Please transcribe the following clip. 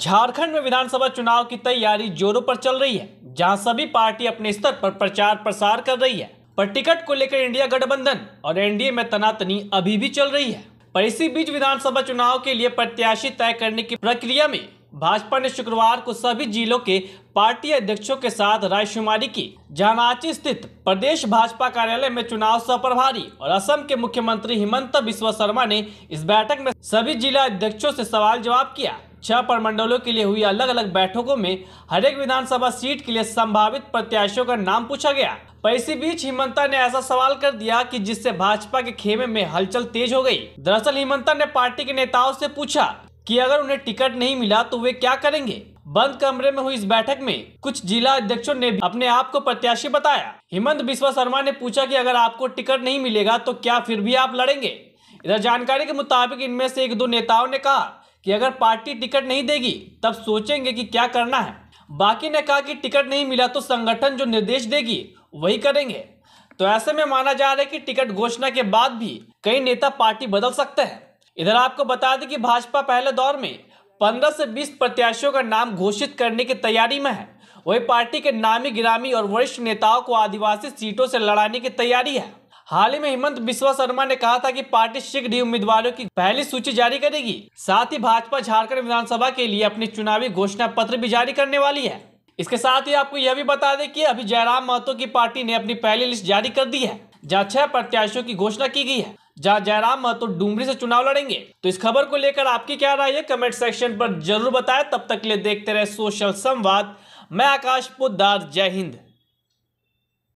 झारखंड में विधानसभा चुनाव की तैयारी जोरों पर चल रही है जहां सभी पार्टी अपने स्तर पर प्रचार प्रसार कर रही है पर टिकट को लेकर इंडिया गठबंधन और एनडीए में तनातनी अभी भी चल रही है पर इसी बीच विधानसभा चुनाव के लिए प्रत्याशी तय करने की प्रक्रिया में भाजपा ने शुक्रवार को सभी जिलों के पार्टी अध्यक्षों के साथ रायशुमारी की जहाँ रांची स्थित प्रदेश भाजपा कार्यालय में चुनाव सह प्रभारी और असम के मुख्यमंत्री हिमंत बिस्वा शर्मा ने इस बैठक में सभी जिला अध्यक्षों से सवाल जवाब किया छह प्रमंडलों के लिए हुई अलग अलग बैठकों में हरेक विधानसभा सीट के लिए संभावित प्रत्याशियों का नाम पूछा गया पर इसी बीच हिमंता ने ऐसा सवाल कर दिया कि जिससे भाजपा के खेमे में हलचल तेज हो गई दरअसल हिमंता ने पार्टी के नेताओं से पूछा कि अगर उन्हें टिकट नहीं मिला तो वे क्या करेंगे बंद कमरे में हुई इस बैठक में कुछ जिला अध्यक्षों ने अपने आप को प्रत्याशी बताया हिमंत बिस्वा शर्मा ने पूछा की अगर आपको टिकट नहीं मिलेगा तो क्या फिर भी आप लड़ेंगे इधर जानकारी के मुताबिक इनमें से एक दो नेताओं ने कहा कि अगर पार्टी टिकट नहीं देगी तब सोचेंगे कि क्या करना है बाकी ने कहा कि टिकट नहीं मिला तो संगठन जो निर्देश देगी वही करेंगे तो ऐसे में माना जा रहा है कि टिकट घोषणा के बाद भी कई नेता पार्टी बदल सकते हैं इधर आपको बता दें कि भाजपा पहले दौर में 15 से 20 प्रत्याशियों का नाम घोषित करने की तैयारी में है वही पार्टी के नामी गिरामी और वरिष्ठ नेताओं को आदिवासी सीटों से लड़ाने की तैयारी है हाल ही में हिमंत बिस्वा शर्मा ने कहा था कि पार्टी शीघ्र ही उम्मीदवारों की पहली सूची जारी करेगी साथ ही भाजपा झारखंड विधानसभा के लिए अपनी चुनावी घोषणा पत्र भी जारी करने वाली है इसके साथ ही आपको यह भी बता दें कि अभी जयराम महतो की पार्टी ने अपनी पहली लिस्ट जारी कर दी है जहाँ छह प्रत्याशियों की घोषणा की गई है जहाँ जयराम महतो डूमरी से चुनाव लड़ेंगे तो इस खबर को लेकर आपकी क्या राय है कमेंट सेक्शन पर जरूर बताए तब तक के लिए देखते रहे सोशल संवाद मैं आकाश पोदार जय हिंद